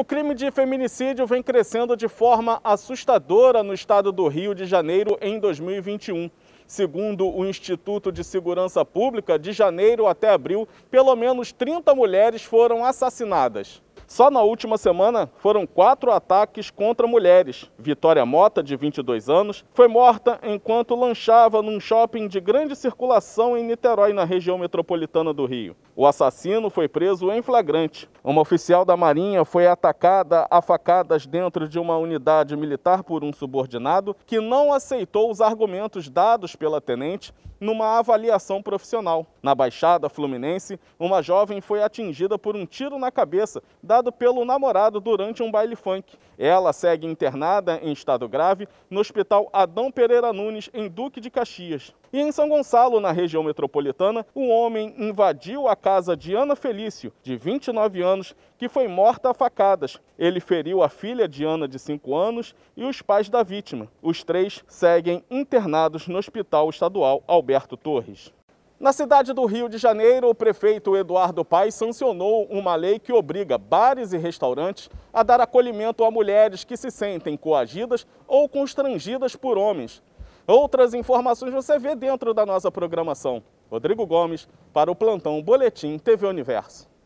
O crime de feminicídio vem crescendo de forma assustadora no estado do Rio de Janeiro em 2021. Segundo o Instituto de Segurança Pública, de janeiro até abril, pelo menos 30 mulheres foram assassinadas. Só na última semana foram quatro ataques contra mulheres. Vitória Mota, de 22 anos, foi morta enquanto lanchava num shopping de grande circulação em Niterói, na região metropolitana do Rio. O assassino foi preso em flagrante. Uma oficial da Marinha foi atacada a facadas dentro de uma unidade militar por um subordinado que não aceitou os argumentos dados pela tenente numa avaliação profissional. Na Baixada Fluminense, uma jovem foi atingida por um tiro na cabeça dado pelo namorado durante um baile funk. Ela segue internada em estado grave no Hospital Adão Pereira Nunes, em Duque de Caxias. E em São Gonçalo, na região metropolitana, um homem invadiu a casa de Ana Felício, de 29 anos, que foi morta a facadas. Ele feriu a filha de Ana, de 5 anos, e os pais da vítima. Os três seguem internados no Hospital Estadual Alberto. Alberto Torres. Na cidade do Rio de Janeiro, o prefeito Eduardo Paes sancionou uma lei que obriga bares e restaurantes a dar acolhimento a mulheres que se sentem coagidas ou constrangidas por homens. Outras informações você vê dentro da nossa programação. Rodrigo Gomes, para o Plantão Boletim TV Universo.